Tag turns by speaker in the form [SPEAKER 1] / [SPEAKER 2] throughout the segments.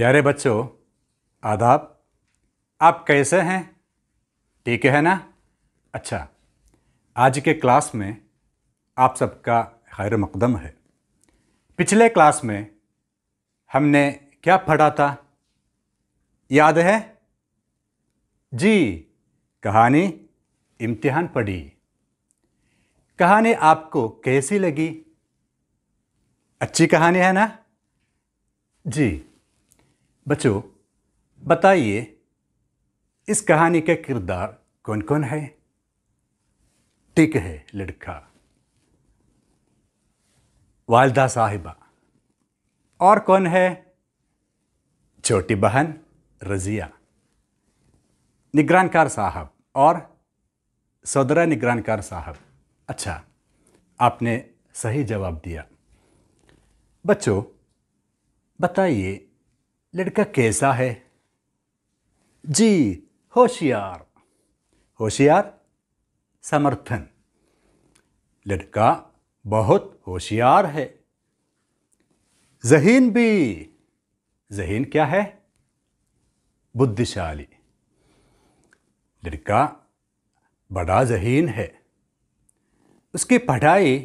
[SPEAKER 1] प्यारे बच्चों आदाब आप कैसे हैं ठीक है ना अच्छा आज के क्लास में आप सबका खैर मकदम है पिछले क्लास में हमने क्या पढ़ा था याद है जी कहानी इम्तिहान पढ़ी कहानी आपको कैसी लगी अच्छी कहानी है ना जी बच्चों बताइए इस कहानी के किरदार कौन कौन है टिक है लड़का वालदा साहिबा और कौन है छोटी बहन रजिया निगरानकार साहब और सौदरा निगरानकार साहब अच्छा आपने सही जवाब दिया बच्चों बताइए लड़का कैसा है जी होशियार होशियार समर्थन लड़का बहुत होशियार है जहीन भी जहीन क्या है बुद्धिशाली लड़का बड़ा जहीन है उसकी पढ़ाई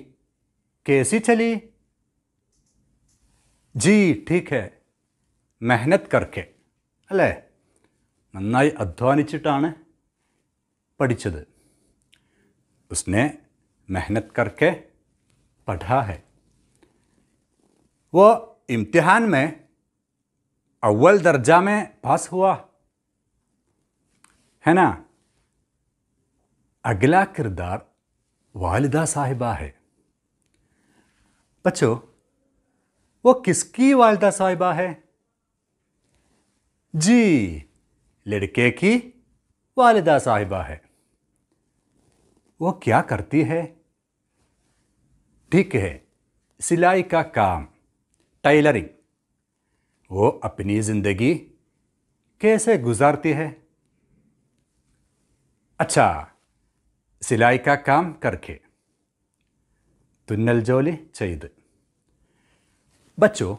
[SPEAKER 1] कैसी चली जी ठीक है मेहनत करके अल നന്നായി അധ്വാനിച്ചിട്ടാണ് പഠിച്ചത് ഉസ്നെ മെഹനത് കർക്കെ പഠാ वो इम्तिहान में अव्वल दर्जा में पास हुआ है ना अगला किरदार वालिदा साहिबा है बच्चों वो किसकी वालदा साहिबा है जी लड़के की वालदा साहिबा है वो क्या करती है ठीक है सिलाई का काम टाइलरिंग वो अपनी ज़िंदगी कैसे गुजारती है अच्छा सिलाई का काम करके जोली चैद बच्चों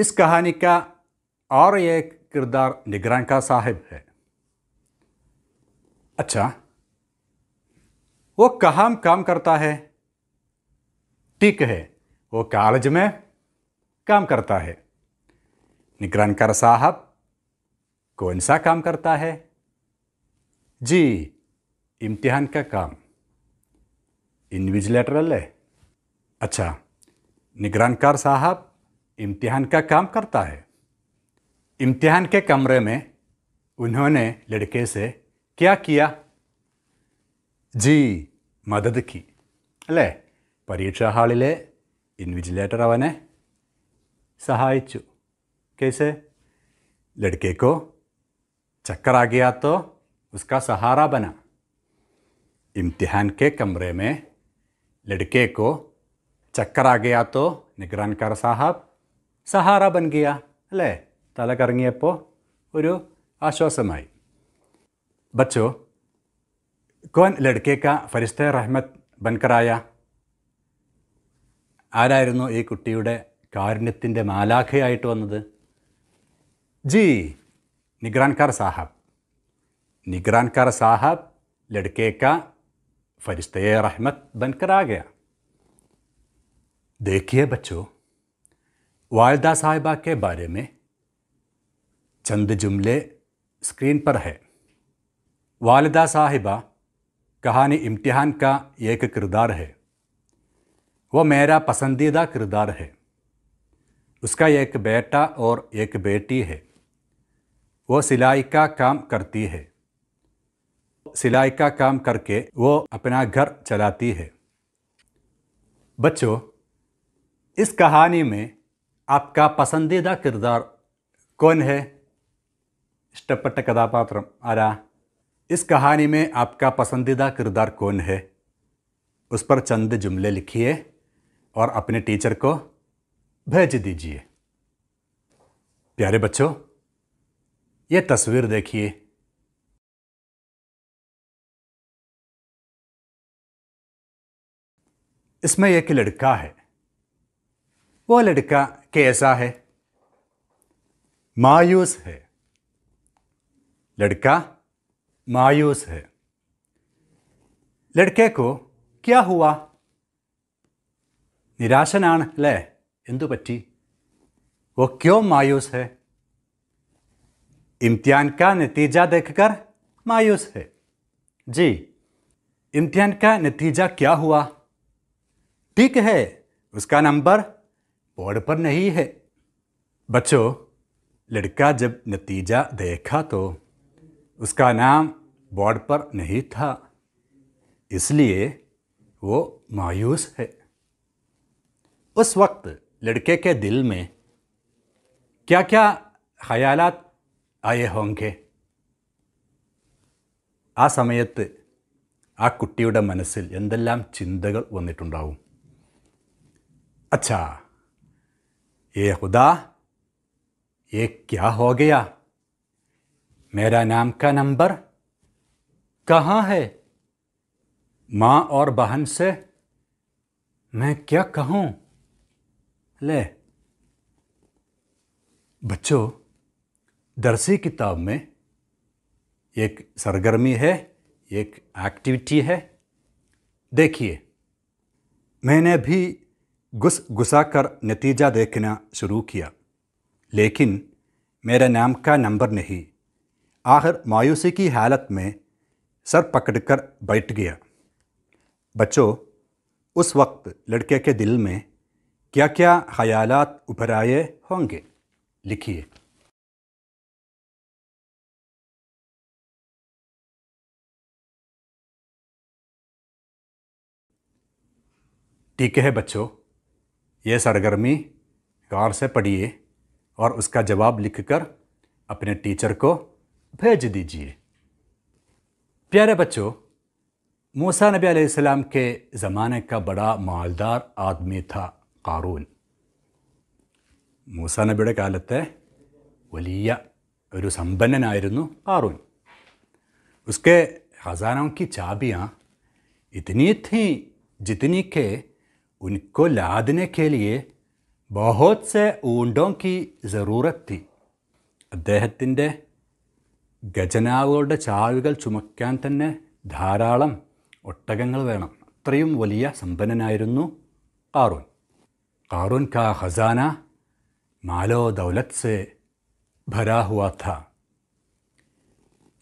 [SPEAKER 1] इस कहानी का और ये किरदार निगरान का साहिब है अच्छा वो कहाँ काम करता है ठीक है वो कॉलेज में काम करता है निगरानकार साहब कौन सा काम करता है जी इम्तिहान का काम इन्विजिलेटरल है अच्छा निगरानकार साहब इम्तिहान का काम करता है इम्तिहान के कमरे में उन्होंने लड़के से क्या किया जी मदद की अल परीक्षा हाला इन्विजिलेटर आवने सहायचु कैसे लड़के को चक्कर आ गया तो उसका सहारा बना इम्तिहान के कमरे में लड़के को चक्कर आ गया तो निगरानकार साहब सहारा बन गया अल തല കറങ്ങിയപ്പോൾ ഒരു ആശ്വാസമായി ബച്ചോ കോൻ ലഡ്കേക്ക ഫരിസ്ത റഹ്മത്ത് ബൻകറായ ആരായിരുന്നു ഈ കുട്ടിയുടെ കാരുണ്യത്തിൻ്റെ മാലാഖയായിട്ട് വന്നത് ജി നിഗ്രാൻകാർ സാഹാബ് നിഗ്രാൻകാർ സാഹാബ് ലഡ്കേക്ക ഫരിസ്തയെ റഹ്മത്ത് ബൻകറാകയ देखिए ബച്ചോ വാൽദാ സാഹിബാക്കെ के चंद जुमले स्क्रीन पर है वालदा साहिबा कहानी इम्तिहान का एक किरदार है वह मेरा पसंदीदा किरदार है उसका एक बेटा और एक बेटी है वो सिलाई का काम करती है सिलाई का काम करके वो अपना घर चलाती है बच्चों इस कहानी में आपका पसंदीदा किरदार कौन है ഇഷ്ടപ്പെട്ട കഥാപാത്രം आरा इस कहानी में आपका पसंदीदा किरदार कौन है उस पर चंद जुमले लिखिए और अपने टीचर को भेज दीजिए
[SPEAKER 2] प्यारे बच्चों ये तस्वीर देखिए इसमें एक लड़का है वो लड़का
[SPEAKER 1] कैसा है मायूस है लड़का मायूस है लड़के को क्या हुआ ले इंदु पट्टी वो क्यों मायूस है इम्तिहान का नतीजा देखकर मायूस है जी इम्तिहान का नतीजा क्या हुआ ठीक है उसका नंबर बोर्ड पर नहीं है बच्चों लड़का जब नतीजा देखा तो उसका नाम बोर्ड पर नहीं था इसलिए वो मायूस है उस वक्त लड़के के दिल में क्या क्या ख़यालात ಆಯೇ ಹೋಂಗೆ ആ സമയത്ത് ആ കുട്ടിയുടെ മനസ്സിൽ എന്തെല്ലാം ചിന്തകൾ വന്നിട്ടുണ്ടാവും അച്ഛാ ഏ ഹുദാ ഏ ക്യാ ഹോ ഗയാ मेरा नाम का नंबर कहाँ है माँ और बहन से मैं क्या कहूँ ले बच्चों दरसी किताब में एक सरगर्मी है एक एक्टिविटी है देखिए मैंने भी घुस घुसा कर नतीजा देखना शुरू किया लेकिन मेरा नाम का नंबर नहीं आखिर मायूसी की हालत में सर पकड़कर बैठ गया बच्चों उस वक्त लड़के के दिल में क्या क्या ख्यालात उभर
[SPEAKER 2] आए होंगे लिखिए ठीक है बच्चों ये सरगर्मी गौर
[SPEAKER 1] से पढ़िए और उसका जवाब लिखकर अपने टीचर को भेज दीजिए प्यारे बच्चों मूसा नबी आसमाम के ज़माने का बड़ा मालदार आदमी था कारून मूसा नबी कल वलिया सपन्न आरून उसके खजानों की चाबियाँ इतनी थी जितनी के उनको लादने के लिए बहुत से ऊंडों की ज़रूरत थी अद्हति ഖജനാവുകളുടെ ചാഴുകൾ ചുമക്കാൻ തന്നെ ധാരാളം ഒട്ടകങ്ങൾ വേണം അത്രയും വലിയ സമ്പന്നനായിരുന്നു കാറൂൻ കാറൂൻ കാ ഖസാന മാലോ ദൗലത് സെ ഭരാഹുവാഥ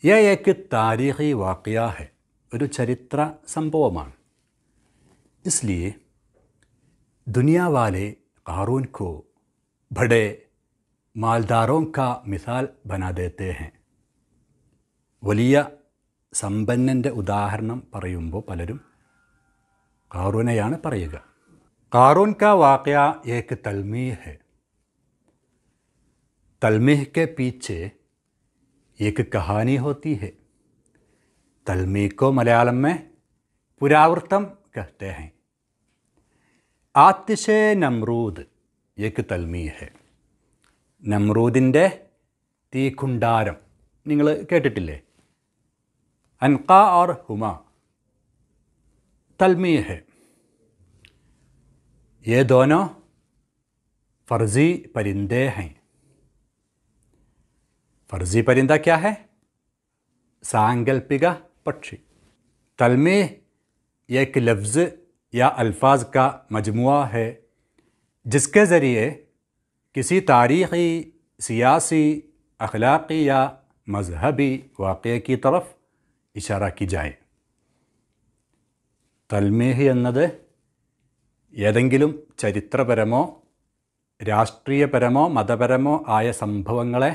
[SPEAKER 1] യേക്ക് താരീഹി വാക്യാഹ് ഒരു ചരിത്ര സംഭവമാണ് ഇസ്ലിയെ ദുനിയാവാലെ കാറൂൻ കോ ഭടേ മാൽദാറോ കാ മിസാൽ ബനാ ദേത്തെ വലിയ സമ്പന്നൻ്റെ ഉദാഹരണം പറയുമ്പോൾ പലരും കാറൂനെയാണ് പറയുക കാറൂൻ കാ വാക്യ ഏക്ക് തൽമീഹ് ഹെ തൽമീഹ് കെ പീച്ചെ ഏക്ക് കഹാനി ഹോത്തി ഹെ തൽമീക്കോ കോ മലയാളം മേ പുരാവൃത്തം कहते ഹെ ആത്തിശേ നമ്രൂദ് ഏക്ക് തൽമീഹ് നമ്രൂദിൻ്റെ തീക്കുണ്ടാരം നിങ്ങൾ കേട്ടിട്ടില്ലേ अनका और हुमा तलमी है ये दोनों फर्जी परिंदे हैं फर्जी परिंदा क्या है सांगल्पिक पक्षी तलमी एक लफ्ज़ या अल्फाज का मजमु है जिसके ज़रिए किसी तारीख़ी सियासी अखलाक़ी या मजहबी वाक़े की तरफ़ इशारा की जाए തൽമേഹി എന്നത് ഏതെങ്കിലും ചരിത്രപരമോ രാഷ്ട്രീയപരമോ മതപരമോ ആയ സംഭവങ്ങളെ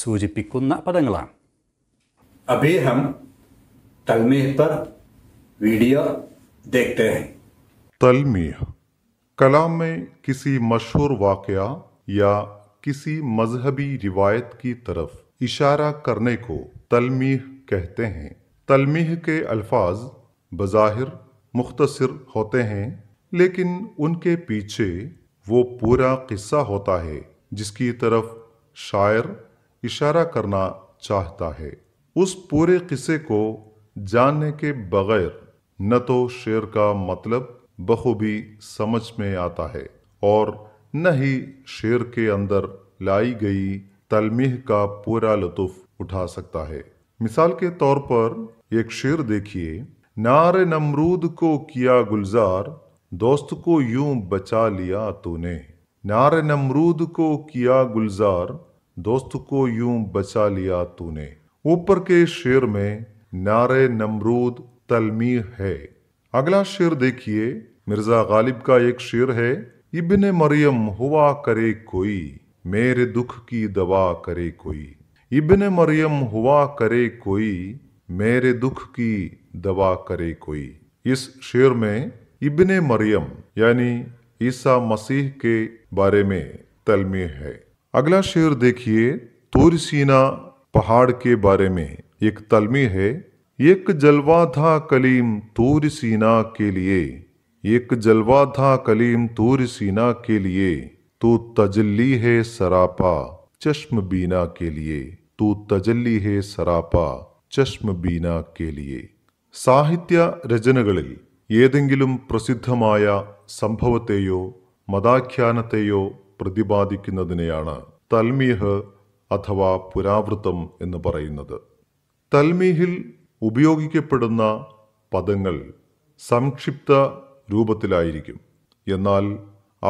[SPEAKER 1] സൂചിപ്പിക്കുന്ന പദങ്ങളാണ് അഭി ഹം തൽമേഹ് പർ വീഡിയോ देखते हैं
[SPEAKER 3] तलमीह कलाम में किसी मशहूर वाक़ या किसी मजहबी रिवायत की तरफ इशारा करने को तलमीह कहते हैं तलमीह के अल्फाज बज़ाहिर मुख्तसर होते हैं लेकिन उनके पीछे वो पूरा किस्सा होता है जिसकी तरफ शायर इशारा करना चाहता है उस पूरे किस्से को जानने के बगैर न तो शेर का मतलब बखूबी समझ में आता है और न ही शेर के अंदर लाई गई तलमीह का पूरा लुत्फ उठा सकता है मिसाल के तौर पर एक शेर देखिए नार नमरूद को किया गुलजार दोस्त को यूं बचा लिया तूने नार नमरूद को किया गुलजार दोस्त को यूं बचा लिया तूने ऊपर के शेर में नार नमरूद तलमी है अगला शेर देखिए मिर्जा गालिब का एक शेर है इब्ने मरियम हुआ करे कोई मेरे दुख की दवा करे कोई इबन मरियम हुआ करे कोई मेरे दुख की दवा करे कोई इस शेर में इबन मरियम यानी ईसा मसीह के बारे में तलमी है अगला शेर देखिए तूर सीना पहाड़ के बारे में एक तलमी है एक जलवा था कलीम तूर सीना के लिए एक जलवा था कलीम तूर सीना के लिए तू तजल्ली है सरापा चश्म बीना के लिए तू തജല്ലി ഹേ സറാപ്പ ചഷ്മ ബീന കേലിയെ സാഹിത്യ രചനകളിൽ ഏതെങ്കിലും പ്രസിദ്ധമായ സംഭവത്തെയോ മതാഖ്യാനത്തെയോ പ്രതിപാദിക്കുന്നതിനെയാണ് തൽമീഹ് അഥവാ പുരാവൃത്തം എന്ന് പറയുന്നത് തൽമീഹിൽ ഉപയോഗിക്കപ്പെടുന്ന പദങ്ങൾ സംക്ഷിപ്ത രൂപത്തിലായിരിക്കും എന്നാൽ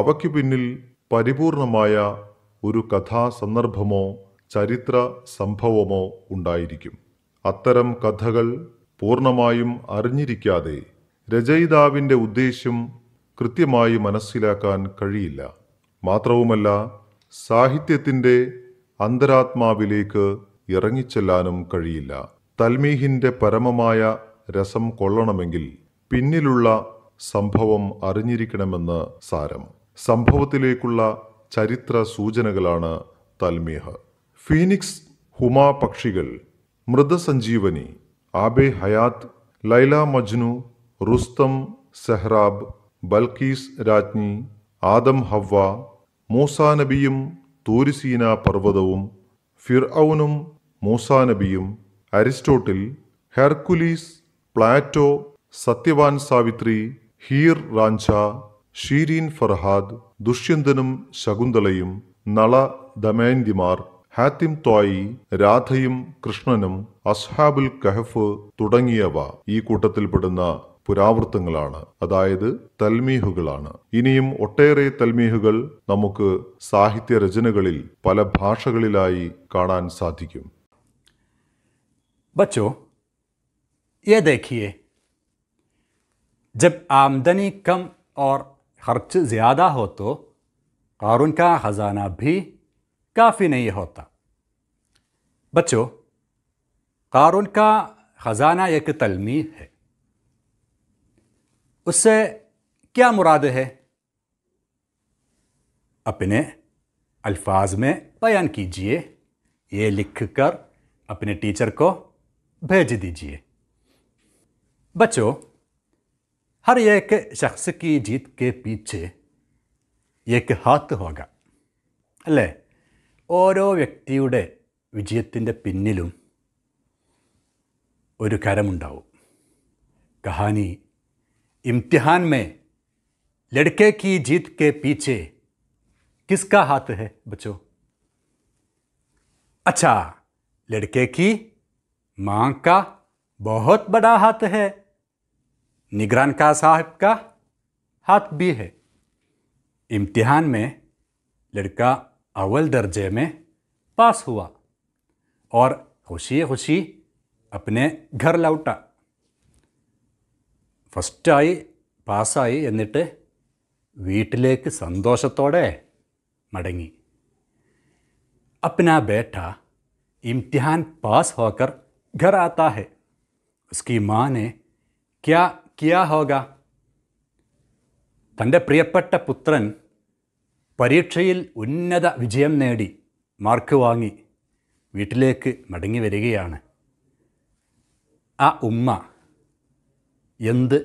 [SPEAKER 3] അവയ്ക്ക് പിന്നിൽ പരിപൂർണമായ ഒരു കഥാസന്ദർഭമോ ചരിത്ര സംഭവമോ ഉണ്ടായിരിക്കും അത്തരം കഥകൾ പൂർണ്ണമായും അറിഞ്ഞിരിക്കാതെ രചയിതാവിൻ്റെ ഉദ്ദേശ്യം കൃത്യമായി മനസ്സിലാക്കാൻ കഴിയില്ല മാത്രവുമല്ല സാഹിത്യത്തിൻ്റെ അന്തരാത്മാവിലേക്ക് ഇറങ്ങിച്ചെല്ലാനും കഴിയില്ല തൽമീഹിൻ്റെ പരമമായ രസം കൊള്ളണമെങ്കിൽ പിന്നിലുള്ള സംഭവം അറിഞ്ഞിരിക്കണമെന്ന് സാരം സംഭവത്തിലേക്കുള്ള ചരിത്ര സൂചനകളാണ് തൽമീഹ ഫീനിക്സ് ഹുമാ പക്ഷികൾ മൃതസഞ്ജീവനി ആബെ ഹയാത്ത് ലൈല മജ്നു റുസ്തം സെഹ്റാബ് ബൽക്കീസ് രാജ്ഞി ആദം ഹവ്വ മൂസാ നബിയും തൂരിസീന പർവ്വതവും ഫിർഔനും മൂസാ നബിയും Aristotle Hercules Plato Satyavan Savitri Heer Ranjha Shirin Farhad ദുഷ്യന്തനും ശകുന്തളയും നള ദമയന്തിമാർ ഹാത്തിം തോയി രാധയും കൃഷ്ണനും അസ്ഹാബുൽ കഹഫ് തുടങ്ങിയവ ഈ കൂട്ടത്തിൽപ്പെടുന്ന പുരാവൃത്തങ്ങളാണ് അതായത് തൽമീഹുകളാണ് ഇനിയും ഒട്ടേറെ തൽമീഹുകൾ നമുക്ക് സാഹിത്യ രചനകളിൽ പല ഭാഷകളിലായി കാണാൻ സാധിക്കും ബച്ചോ
[SPEAKER 1] ये देखिए जब आमदनी कम और खर्च ज़्यादा हो तो क़ारून का ख़जाना भी काफ़ी नहीं होता बच्चों क़ारून का ख़जाना एक तलमी है उससे क्या मुराद है अपने अल्फाज में बयान कीजिए ये लिख कर अपने टीचर को भेज दीजिए बच्चों हर एक शख्स की जीत के पीछे एक हाथ होगा अल ओर व्यक्ति विजय और करमु कहानी इम्तिहान में लड़के की जीत के पीछे किसका हाथ है बच्चों अच्छा लड़के की माँ का बहुत बड़ा हाथ है निगरान का साहब का हाथ भी है इम्तिहान में लड़का अव्वल दर्जे में पास हुआ और खुशी खुशी अपने घर लौटा फर्स्ट आई पास आई वीटिले तोड़े मड़ी अपना बेटा इम्तिहान पास होकर घर आता है उसकी माँ ने क्या क्या होगा തൻ്റെ പ്രിയപ്പെട്ട പുത്രൻ പരീക്ഷയിൽ ഉന്നത വിജയം നേടി മാർക്ക് വാങ്ങി വീട്ടിലേക്ക് മടങ്ങി വരികയാണ് ആ ഉമ്മ എന്ത്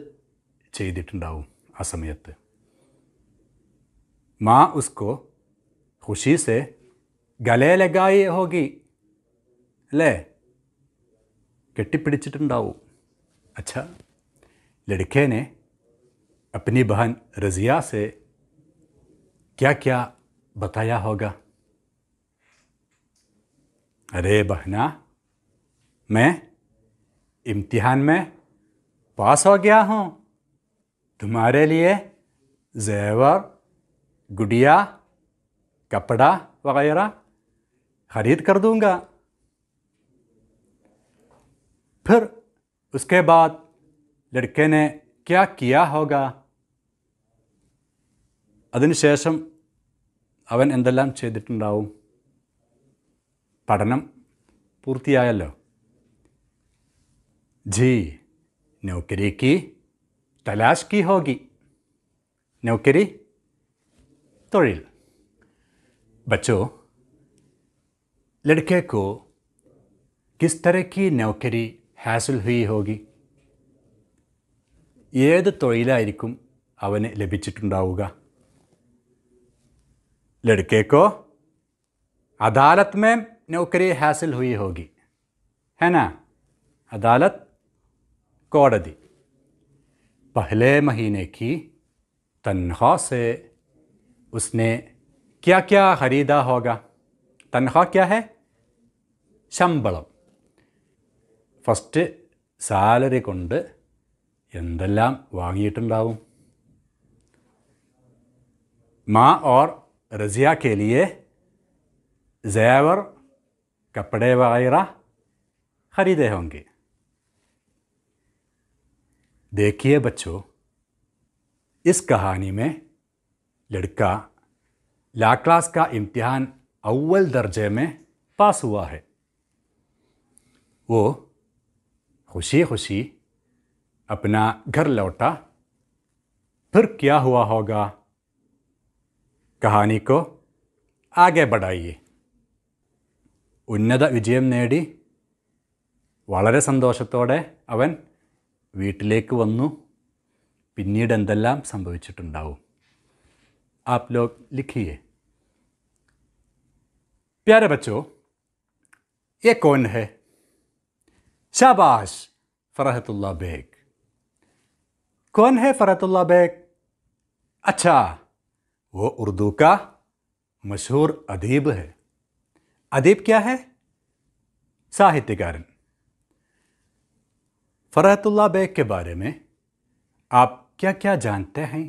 [SPEAKER 1] ചെയ്തിട്ടുണ്ടാവും ആ സമയത്ത് മാ ഉസ്കോ ഖുഷീസെ ഗലയിലകായി ഹോഗി അല്ലേ കെട്ടിപ്പിടിച്ചിട്ടുണ്ടാവും അച്ഛാ लड़के ने अपनी बहन रज़िया से क्या क्या बताया होगा अरे बहना मैं इम्तिहान में पास हो गया हूँ तुम्हारे लिए जेवर गुड़िया कपड़ा वगैरह ख़रीद कर दूँगा फिर उसके बाद ലഡ്ക്കെ ക്യാ കിയാ ഹോക അതിനുശേഷം അവൻ എന്തെല്ലാം ചെയ്തിട്ടുണ്ടാവും പഠനം പൂർത്തിയായല്ലോ ജി നൗക്കരിക്ക് തലാഷ് കി ഹോഗി നൗക്കരി തൊഴിൽ ബച്ചോ ലഡ്ക്കെ കോ കിസ് തരക്ക് നൗക്കരി ഹാസിൽ ഹുയി ഹോഗി ഏത് തൊഴിലായിരിക്കും अदालत में नौकरी हासिल हुई होगी है ना अदालत कोड़दी पहले महीने की तनख्वाह से उसने क्या क्या ख़रीदा होगा तनख्वाह क्या है शंबल फर्स्ट सैलरी കൊണ്ട് എന്തെല്ലാം വാങ്ങിയിട്ടുണ്ടാവും माँ और रज़िया के लिए जेवर कपड़े वगैरह ख़रीदे होंगे देखिए बच्चों इस कहानी में लड़का ला क्लास का इम्तिहान अव्वल दर्जे में पास हुआ है वो खुशी खुशी अपना घर लौटा फिर क्या हुआ होगा കഹാനി കോ ആകെ ബഡായി ഉന്നത വിജയം നേടി വളരെ സന്തോഷത്തോടെ അവൻ വീട്ടിലേക്ക് വന്നു പിന്നീട് എന്തെല്ലാം സംഭവിച്ചിട്ടുണ്ടാവും ആപ് ലോക് ലിഖിയേ പ്യാരെ ബച്ചോ ये कौन है शाबाश फरहतुल्ला बेग कौन है फरातुल्ला बेग अच्छा वो उर्दू का मशहूर अदीब है अदीब क्या है साहित्यकार फरातुल्ला बेग के बारे में आप क्या क्या जानते हैं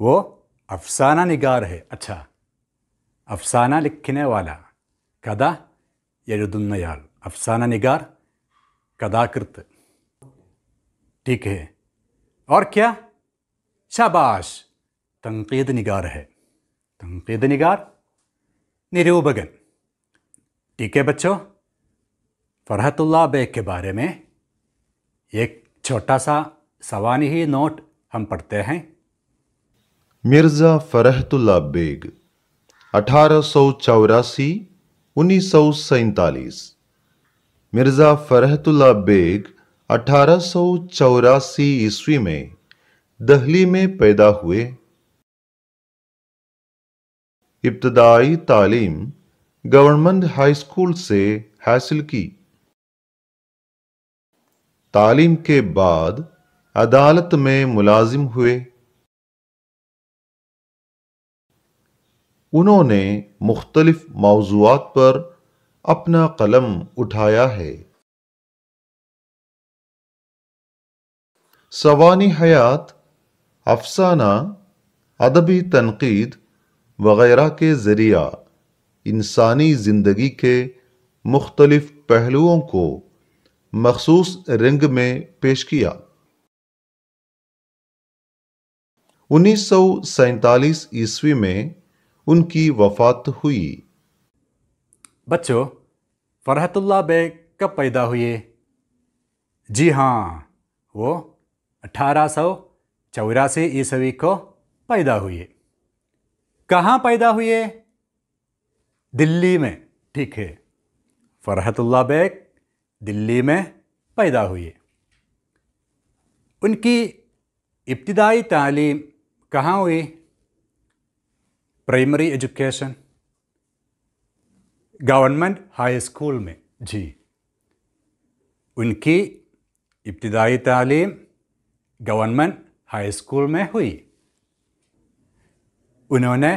[SPEAKER 1] वो अफसाना निगार है अच्छा अफसाना लिखने वाला कदा यजुदुन्नयाल अफसाना निगार कदाकृत ठीक है और क्या शाबाश तनकीद निगार है तनकीद निगार निरूबगन ठीक है बच्चों फ़रहतुल्ला बेग के बारे में एक छोटा सा सवानी नोट हम पढ़ते हैं
[SPEAKER 2] मिर्ज़ा फ़रहतुल्ला बेग अठारह सौ चौरासी उन्नीस सौ सैतालीस मिर्ज़ा फ़रहतुल्ला बेग अठारह ईस्वी में दहली में पैदा हुए इब्तदाई तालीम गवर्नमेंट हाई स्कूल से हासिल की तालीम के बाद अदालत में मुलाजिम हुए उन्होंने मुख्तलिफ मौजूद पर अपना कलम उठाया है सवानी हयात अफसाना अदबी तनकीद वगैरह के ज़रिया इंसानी ज़िंदगी के मुख्तलफ़ पहलुओं को मखसूस रंग में पेश किया उन्नीस सौ सैतालीस ईस्वी में उनकी वफात हुई बच्चों
[SPEAKER 1] फरहतुल्ला बेग कब पैदा हुए जी हाँ वो अठारह सौ चौरासी ईस्वी को पैदा हुए कहाँ पैदा हुए दिल्ली में ठीक है फरहतुल्ला बेग दिल्ली में पैदा हुए उनकी इब्तदाई तालीम कहाँ हुई primary education government high school में जी उनकी इब्तदाई तालीम गवर्नमेंट हाई स्कूल में हुई उन्होंने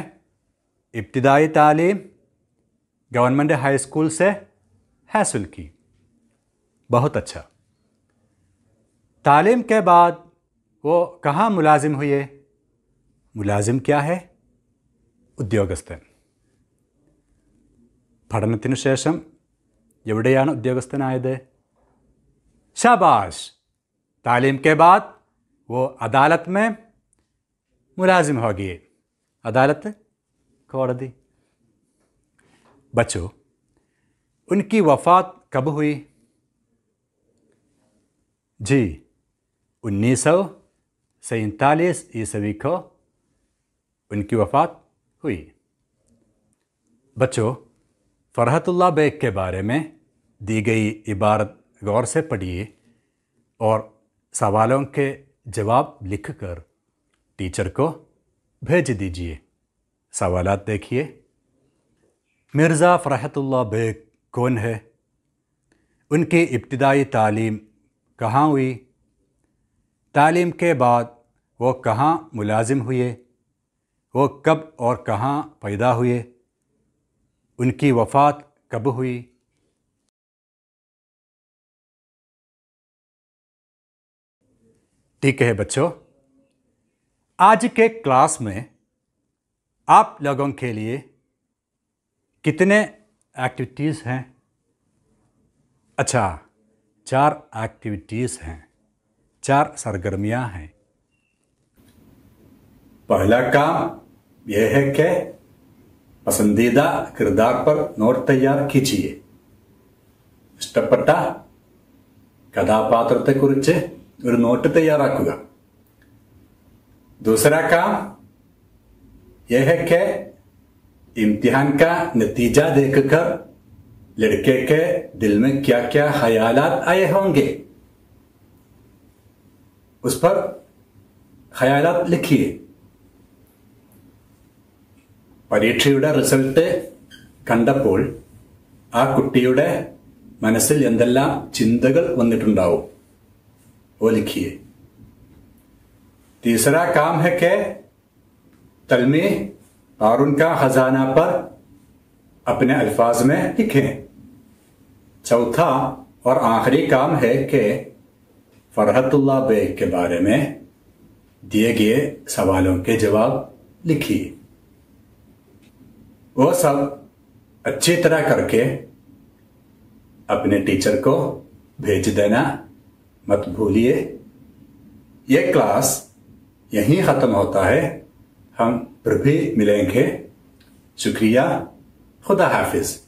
[SPEAKER 1] इब्तदाई तालीम गवर्नमेंट हाई स्कूल से हासिल की बहुत अच्छा तालीम के बाद वो कहाँ मुलाजिम हुए मुलाजिम क्या है शेषम एवडेन उद्योगस्थन आए थे शाबाश तालीम के बाद वो अदालत में मुलाजिम होगी अदालत कोड़ दी बच्चो उनकी वफात कब हुई जी उन्नीस सौ सैतालीस ईस्वी को उनकी वफात हुई बच्चों फ़रहतुल्ला बेग के बारे में दी गई इबारत गौर से पढ़िए और सवालों के जवाब लिखकर टीचर को भेज दीजिए सवाल देखिए मिर्ज़ा फ़रहतुल्ला बेग कौन है उनकी इब्तदाई तालीम कहाँ हुई तालीम के बाद वो कहाँ मुलाजिम हुए वो कब
[SPEAKER 2] और कहाँ पैदा हुए उनकी वफ़ात कब हुई ठीक है बच्चों आज के क्लास में
[SPEAKER 1] आप लोगों के लिए कितने एक्टिविटीज़ हैं अच्छा चार एक्टिविटीज़ हैं चार सरगर्मियां हैं पहला काम यह है कि पसंदीदा किरदार पर नोट तैयार कीजिए कथापात्र कुछ ഒരു നോട്ട് തയ്യാറാക്കുക. दूसरा काम यह है कि इम्तिहान का नतीजा देखकर लड़के के दिल में क्या-क्या खयालात आए होंगे? उस पर खयालात लिखिए. പരീക്ഷയുടെ റിസൾട്ട് കണ്ടപ്പോൾ ആ കുട്ടിയുടെ മനസ്സിൽ എന്തെല്ലാം ചിന്തകൾ വന്നിട്ടുണ്ടാവും? वो लिखिए तीसरा काम है कि तलमे और उनका खजाना पर अपने अल्फाज में लिखें चौथा और आखिरी काम है कि फरहतुल्ला बेग के बारे में दिए गए सवालों के जवाब लिखिए वो सब अच्छी तरह करके अपने टीचर को भेज देना मत भूलिए यह क्लास यहीं ख़त्म होता है हम फिर भी मिलेंगे शुक्रिया खुदा हाफिज़